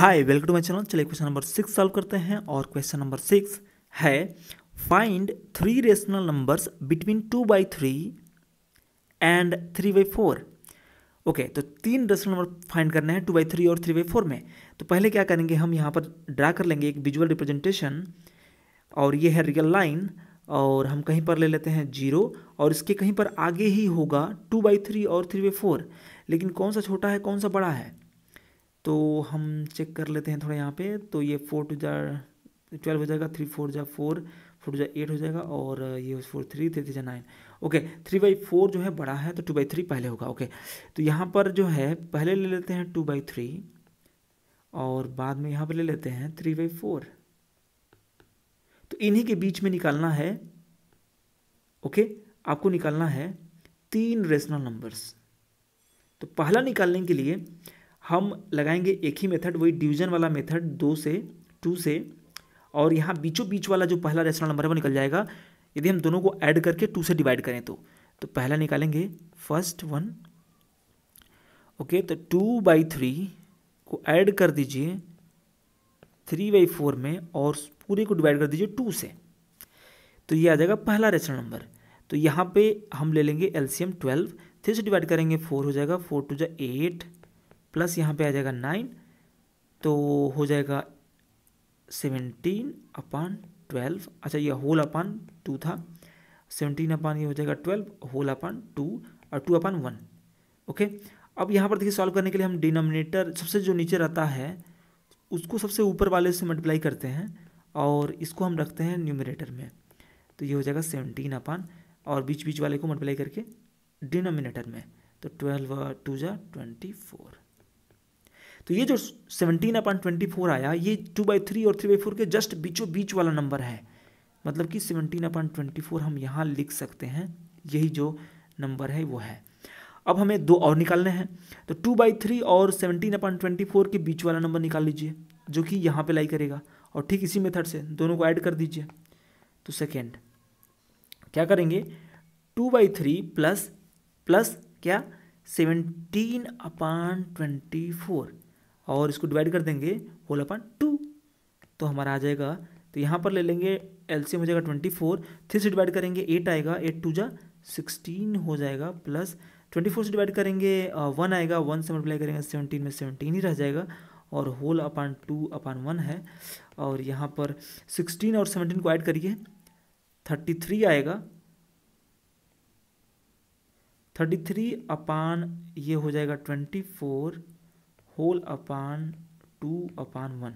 hi welcome to my channel चलिए question number six solve करते हैं और क्वेश्चन नंबर सिक्स है find three rational numbers between two by three and three by four okay तो तीन rational number find करने हैं two by three और थ्री बाई फोर में तो पहले क्या करेंगे हम यहाँ पर ड्रा कर लेंगे एक विजुअल रिप्रेजेंटेशन और ये है रियल लाइन और हम कहीं पर ले लेते हैं जीरो और इसके कहीं पर आगे ही होगा टू बाई थ्री और थ्री बाई फोर लेकिन कौन सा छोटा है कौन सा बड़ा है तो हम चेक कर लेते हैं थोड़ा यहाँ पे तो ये फोर टू जार ट्वेल्व हो जाएगा थ्री फोर जा फोर फोर टू जार एट हो जाएगा और ये फोर थ्री थ्री थ्री जा nine okay three by four जो है बड़ा है तो टू बाई थ्री पहले होगा ओके तो यहाँ पर जो है पहले ले लेते हैं टू बाई थ्री और बाद में यहाँ पर ले लेते हैं थ्री बाई फोर तो इन्हीं के बीच में निकालना है ओके आपको निकालना है तीन रेशनल नंबर्स तो पहला निकालने के लिए हम लगाएंगे एक ही मेथड वही डिवीजन वाला मेथड दो से टू से और यहाँ बीचों बीच वाला जो पहला रेशनल नंबर है वो निकल जाएगा यदि हम दोनों को ऐड करके टू से डिवाइड करें तो तो पहला निकालेंगे फर्स्ट वन ओके तो टू बाई थ्री को ऐड कर दीजिए थ्री बाई फोर में और पूरे को डिवाइड कर दीजिए टू से तो ये आ जाएगा पहला रेशनल नंबर तो यहाँ पे हम ले लेंगे एलसीएम ट्वेल्व थ्री से डिवाइड करेंगे फोर हो जाएगा फोर टू जा एट प्लस यहाँ पे आ जाएगा नाइन तो हो जाएगा सेवनटीन अपान ट्वेल्व अच्छा ये होल अपान टू था सेवनटीन अपान ये हो जाएगा ट्वेल्व होल अपान टू और टू अपान वन ओके अब यहाँ पर देखिए सॉल्व करने के लिए हम डिनोमिनेटर सबसे जो नीचे रहता है उसको सबसे ऊपर वाले से मल्टीप्लाई करते हैं और इसको हम रखते हैं न्यूमिनेटर में तो ये हो जाएगा सेवनटीन अपान और बीच बीच वाले को मल्टीप्लाई करके डिनोमिनेटर में तो ट्वेल्व टू जा ट्वेंटी फोर तो ये जो सेवनटीन अपॉन ट्वेंटी फोर आया ये टू बाई थ्री और थ्री बाई फोर के जस्ट बीचों बीच वाला नंबर है मतलब कि सेवनटीन अपॉन ट्वेंटी फोर हम यहाँ लिख सकते हैं यही जो नंबर है वो है अब हमें दो और निकालने हैं तो टू बाई थ्री और सेवनटीन अपॉन ट्वेंटी फोर के बीच वाला नंबर निकाल लीजिए जो कि यहाँ पे लाई करेगा और ठीक इसी मेथड से दोनों को ऐड कर दीजिए तो सेकेंड क्या करेंगे two by three plus plus क्या सेवनटीन अपॉन ट्वेंटी फोर और इसको डिवाइड कर देंगे होल अपन टू तो हमारा आ जाएगा तो यहाँ पर ले लेंगे एल सी हो जाएगा ट्वेंटी फोर थ्री से डिवाइड करेंगे एट आएगा एट टू जा सिक्सटीन हो जाएगा प्लस ट्वेंटी फोर से डिवाइड करेंगे वन uh, आएगा वन से मल्टीप्लाई करेंगे सेवनटीन में सेवनटीन ही रह जाएगा और whole upon two upon one है और यहाँ पर सिक्सटीन और सेवनटीन को ऐड करिए थर्टी थ्री आएगा थर्टी थ्री अपान ये हो जाएगा twenty four whole upon two upon one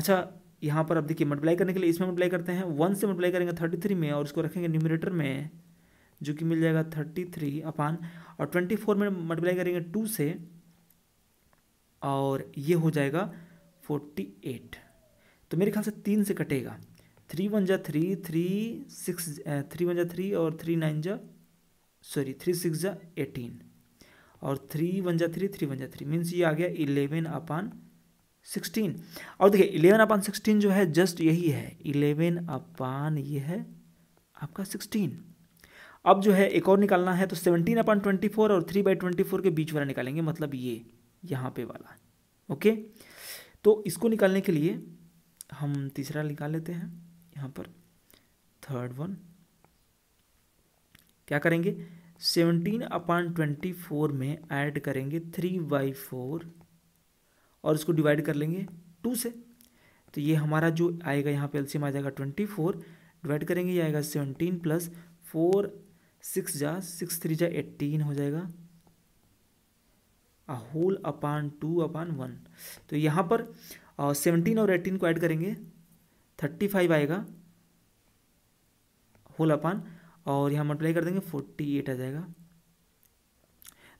अच्छा यहाँ पर अब देखिए मल्टीप्लाई करने के लिए इसमें मल्टीप्लाई करते हैं वन से मल्टीप्लाई करेंगे थर्टी थ्री में और उसको रखेंगे न्यूमिनेटर में जो कि मिल जाएगा थर्टी थ्री अपान और ट्वेंटी फोर में मल्टीप्लाई करेंगे टू से और ये हो जाएगा फोर्टी एट तो मेरे ख्याल से तीन से कटेगा थ्री वन जा three three six three one जा थ्री और थ्री नाइन जा सॉरी थ्री सिक्स जा एटीन और थ्री वन जा थ्री थ्री वन जा थ्री मीन्स ये आ गया इलेवन अपान सिक्सटीन और देखिए इलेवन अपान सिक्सटीन जो है जस्ट यही है इलेवन अपान ये है आपका सिक्सटीन अब जो है एक और निकालना है तो सेवनटीन अपान ट्वेंटी फोर और थ्री बाई ट्वेंटी फोर के बीच वाला निकालेंगे मतलब ये यहाँ पे वाला ओके तो इसको निकालने के लिए हम तीसरा निकाल लेते हैं यहाँ पर थर्ड वन क्या करेंगे सेवनटीन अपान ट्वेंटी फोर में ऐड करेंगे थ्री बाई फोर और इसको डिवाइड कर लेंगे टू से तो ये हमारा जो आएगा यहाँ पे एल्सियम आ जाएगा ट्वेंटी फोर डिवाइड करेंगे ये आएगा सेवनटीन प्लस फोर सिक्स जा सिक्स थ्री जा एट्टीन हो जाएगा आ whole upon two upon one तो यहाँ पर सेवनटीन और एटीन को ऐड करेंगे थर्टी फाइव आएगा होल अपान और यहाँ मल्टीप्लाई कर देंगे फोर्टी एट आ जाएगा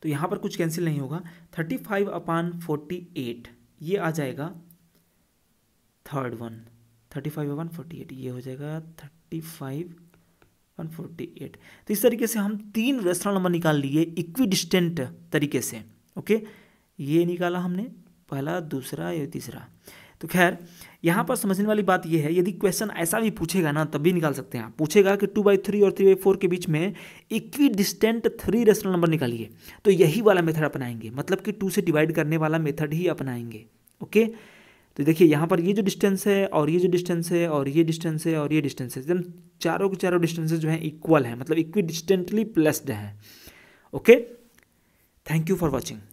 तो यहाँ पर कुछ कैंसिल नहीं होगा thirty five upon forty eight ये आ जाएगा third one thirty five upon forty eight ये हो जाएगा thirty five upon forty eight तो इस तरीके से हम तीन रेस्टोरेंट नंबर निकाल लिए इक्वी डिस्टेंट तरीके से ओके ये निकाला हमने पहला दूसरा या तीसरा तो खैर यहाँ पर समझने वाली बात यह है यदि क्वेश्चन ऐसा भी पूछेगा ना तब भी निकाल सकते हैं आप पूछेगा कि टू बाई थ्री और थ्री बाई फोर के बीच में equidistant three rational number निकालिए तो यही वाला मेथड अपनाएंगे मतलब कि टू से डिवाइड करने वाला मेथड ही अपनाएंगे ओके तो देखिए यहाँ पर ये जो डिस्टेंस है और ये जो डिस्टेंस है और ये डिस्टेंस है और ये डिस्टेंस है एकदम चारों के चारों डिस्टेंसेज जो हैं इक्वल हैं मतलब इक्वी डिस्टेंटली प्लस्ड हैं okay thank you for watching